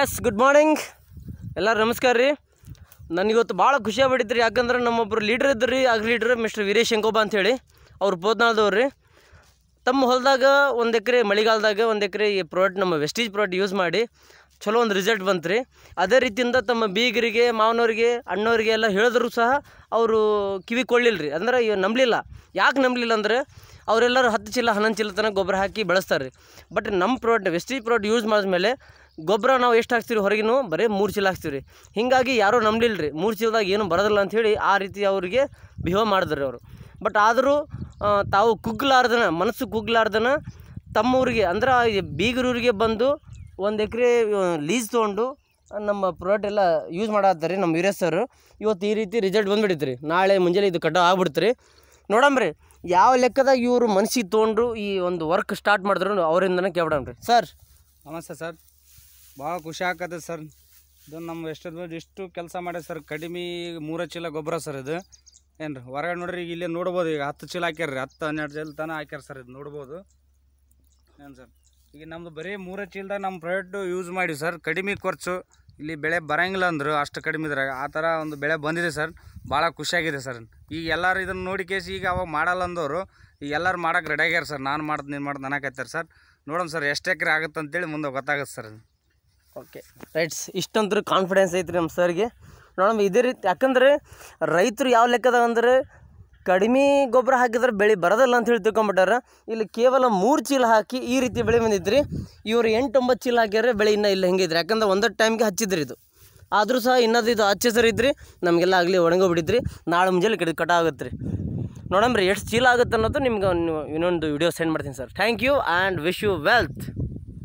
yes good morning ಎಲ್ಲರೂ ನಮಸ್ಕಾರ ರೀ ನನಗಿವತ್ತು ಭಾಳ ಖುಷಿ ಯಾಕಂದ್ರೆ ನಮ್ಮೊಬ್ಬರು ಲೀಡ್ರ್ ಇದ್ದರು ರೀ ಆಗ ಲೀಡ್ರ್ ಮಿಸ್ಟರ್ ವೀರೇಶ್ ಶಂಕೋಬ ಅಂಥೇಳಿ ಅವ್ರು ಬೋದ್ನಾಳ್ದವ್ರು ರೀ ತಮ್ಮ ಹೊಲದಾಗ ಒಂದು ಎಕರೆ ಮಳೆಗಾಲದಾಗ ಒಂದು ಎಕರೆ ಈ ಪ್ರಾಡಕ್ಟ್ ನಮ್ಮ ವೆಸ್ಟೇಜ್ ಪ್ರಾಡಕ್ಟ್ ಯೂಸ್ ಮಾಡಿ ಚಲೋ ಒಂದು ರಿಸಲ್ಟ್ ಬಂತು ರೀ ಅದೇ ರೀತಿಯಿಂದ ತಮ್ಮ ಬೀಗರಿಗೆ ಮಾವನವ್ರಿಗೆ ಅಣ್ಣವರಿಗೆ ಎಲ್ಲ ಹೇಳಿದ್ರು ಸಹ ಅವರು ಕಿವಿ ಕೊಳ್ಳಿಲ್ಲ ರೀ ಅಂದ್ರೆ ನಂಬಲಿಲ್ಲ ಯಾಕೆ ನಂಬಲಿಲ್ಲ ಅಂದರೆ ಅವರೆಲ್ಲರೂ ಹತ್ತು ಚೀಲ ಹನ್ನೊಂದು ಚೀಲ ತನಕ ಗೊಬ್ಬರ ಹಾಕಿ ಬೆಳೆಸ್ತಾರೆ ರೀ ಬಟ್ ನಮ್ಮ ಪ್ರಾಡಕ್ಟ್ ವೆಸ್ಟೇಜ್ ಪ್ರಾಡಕ್ಟ್ ಯೂಸ್ ಮಾಡಿದ್ಮೇಲೆ ಗೊಬ್ಬರ ನಾವು ಎಷ್ಟು ಹಾಕ್ತೀವಿ ಹೊರಗಿನೂ ಬರೀ ಮೂರು ಚೀಲ ಹಾಕ್ತೀವಿ ರೀ ಹೀಗಾಗಿ ಯಾರೂ ನಂಬಲಿಲ್ಲ ರೀ ಮೂರು ಚೀಲದಾಗ ಏನು ಬರೋದಿಲ್ಲ ಅಂಥೇಳಿ ಆ ರೀತಿ ಅವರಿಗೆ ಬಿಹೇವ್ ಮಾಡಿದ್ರಿ ಅವರು ಬಟ್ ಆದರೂ ತಾವು ಕುಗ್ಗಲಾರ್ದನ ಮನಸ್ಸು ಕುಗ್ಲಾರ್ದನ ತಮ್ಮೂರಿಗೆ ಅಂದ್ರೆ ಬೀಗರೂರಿಗೆ ಬಂದು ಒಂದು ಎಕರೆ ಲೀಸ್ ತೊಗೊಂಡು ನಮ್ಮ ಪ್ರಾಡಕ್ಟ್ ಎಲ್ಲ ಯೂಸ್ ಮಾಡಿ ನಮ್ಮ ವೀರೇಶ್ ಸರ್ ಇವತ್ತು ಈ ರೀತಿ ರಿಸಲ್ಟ್ ಬಂದುಬಿಡುತ್ತೆ ರೀ ನಾಳೆ ಮುಂಜಾನೆ ಇದು ಕಟ್ಟ ಆಗ್ಬಿಡ್ತೀರಿ ನೋಡಂಬ್ರಿ ಯಾವ ಲೆಕ್ಕದಾಗ ಇವರು ಮನಸ್ಸಿಗೆ ತೊಗೊಂಡು ಈ ಒಂದು ವರ್ಕ್ ಸ್ಟಾರ್ಟ್ ಮಾಡಿದ್ರು ಅವರಿಂದನೇ ರೀ ಸರ್ ನಮಸ್ತೆ ಸರ್ ಭಾಳ ಖುಷಿ ಆಗತ್ತೆ ಸರ್ ಇದು ನಮ್ಮ ಎಷ್ಟು ಇಷ್ಟು ಕೆಲಸ ಮಾಡ್ಯಾರ ಸರ್ ಕಡಿಮೆ ಮೂರು ಚೀಲ ಗೊಬ್ಬರ ಸರ್ ಇದು ಏನು ರೀ ಹೊರಗಡೆ ನೋಡ್ರಿ ಈಗ ಇಲ್ಲೇ ನೋಡ್ಬೋದು ಈಗ ಹತ್ತು ಚೀಲ ಹಾಕ್ಯಾರ ರೀ ಹತ್ತು ಹನ್ನೆರಡು ಚೀಲ ತನಕ ಹಾಕ್ಯಾರ ಸರ್ ಇದು ನೋಡ್ಬೋದು ಏನು ಸರ್ ಈಗ ನಮ್ಮದು ಬರೀ ಮೂರು ಚೀಲದಾಗ ನಮ್ಮ ಪ್ರೊಡಕ್ಟು ಯೂಸ್ ಮಾಡಿ ಸರ್ ಕಡಿಮೆ ಖರ್ಚು ಇಲ್ಲಿ ಬೆಳೆ ಬರೋಂಗಿಲ್ಲ ಅಂದರು ಅಷ್ಟು ಕಡಿಮೆ ಇದ್ರಾಗ ಆ ಥರ ಒಂದು ಬೆಳೆ ಬಂದಿದೆ ಸರ್ ಭಾಳ ಖುಷಿಯಾಗಿದೆ ಸರ್ ಈಗ ಎಲ್ಲರೂ ಇದನ್ನು ನೋಡಿ ಕೇಸಿ ಈಗ ಅವಾಗ ಮಾಡಲ್ಲ ಅಂದವರು ಈಗ ಎಲ್ಲರೂ ಮಾಡೋಕೆ ರೆಡಿ ಆಗ್ಯಾರ ಸರ್ ನಾನು ಮಾಡ್ದು ನೀನು ಮಾಡ್ದು ನನಗೆ ಸರ್ ನೋಡೋಣ ಸರ್ ಎಷ್ಟು ಎಕರೆ ಆಗುತ್ತೆ ಅಂತೇಳಿ ಮುಂದೆ ಗೊತ್ತಾಗುತ್ತೆ ಸರ್ ಓಕೆ ರೈಟ್ಸ್ ಇಷ್ಟಂದ್ರೆ ಕಾನ್ಫಿಡೆನ್ಸ್ ಐತ್ರಿ ನಮ್ಮ ಸರ್ಗೆ ನೋಡಮ್ ಇದೇ ರೀತಿ ಯಾಕಂದ್ರೆ ರೈತರು ಯಾವ ಲೆಕ್ಕದ ಅಂದರೆ ಕಡಿಮೆ ಗೊಬ್ಬರ ಹಾಕಿದ್ರೆ ಬೆಳೆ ಬರೋದಲ್ಲ ಅಂತ ಹೇಳಿ ತಿಳ್ಕೊಂಬಿಟ್ಟಾರೆ ಇಲ್ಲಿ ಕೇವಲ ಮೂರು ಚೀಲ ಹಾಕಿ ಈ ರೀತಿ ಬೆಳೆ ಬಂದಿದ್ರಿ ಇವರು ಒಂಬತ್ತು ಚೀಲ ಹಾಕಿದ್ರೆ ಬೆಳೆ ಇನ್ನೂ ಇಲ್ಲ ಹೆಂಗಿದ್ರಿ ಯಾಕಂದ್ರೆ ಒಂದೊಂದು ಟೈಮ್ಗೆ ಹಚ್ಚಿದ್ರಿ ಇದು ಆದರೂ ಸಹ ಇನ್ನೊಂದು ಇದು ಹಚ್ಚೆ ಇದ್ರಿ ನಮಗೆಲ್ಲ ಆಗಲಿ ಒಣಗೋಗ್ಬಿಟ್ಟಿದ್ರಿ ನಾಳೆ ಮುಂಜಾನೆ ಕಡಿದು ಕಟ ಆಗುತ್ತೆ ರೀ ನೋಡಂಬ್ರಿ ಎಷ್ಟು ಚೀಲ ಆಗುತ್ತೆ ಅನ್ನೋದು ನಿಮ್ಗೆ ಇನ್ನೊಂದು ವಿಡಿಯೋ ಸೆಂಡ್ ಮಾಡ್ತೀನಿ sir thank you and wish you wealth